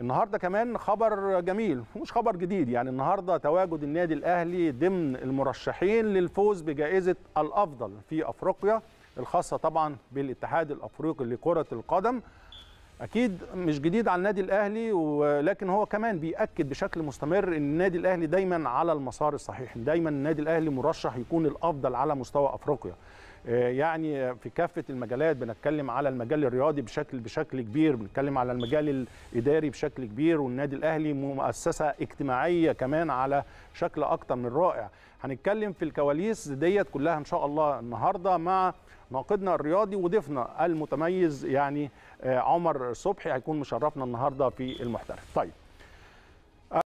النهارده كمان خبر جميل مش خبر جديد يعني النهارده تواجد النادي الاهلي ضمن المرشحين للفوز بجائزه الافضل في افريقيا الخاصه طبعا بالاتحاد الافريقي لكره القدم اكيد مش جديد على النادي الاهلي ولكن هو كمان بياكد بشكل مستمر ان النادي الاهلي دايما على المسار الصحيح دايما النادي الاهلي مرشح يكون الافضل على مستوى افريقيا آه، يعني في كافه المجالات بنتكلم على المجال الرياضي بشكل بشكل كبير بنتكلم على المجال الاداري بشكل كبير والنادي الاهلي مؤسسه اجتماعيه كمان على شكل اكتر من رائع هنتكلم في الكواليس ديت كلها ان شاء الله النهارده مع ناقدنا الرياضي وضيفنا المتميز يعني آه، عمر صبحي هيكون مشرفنا النهارده في المحترف طيب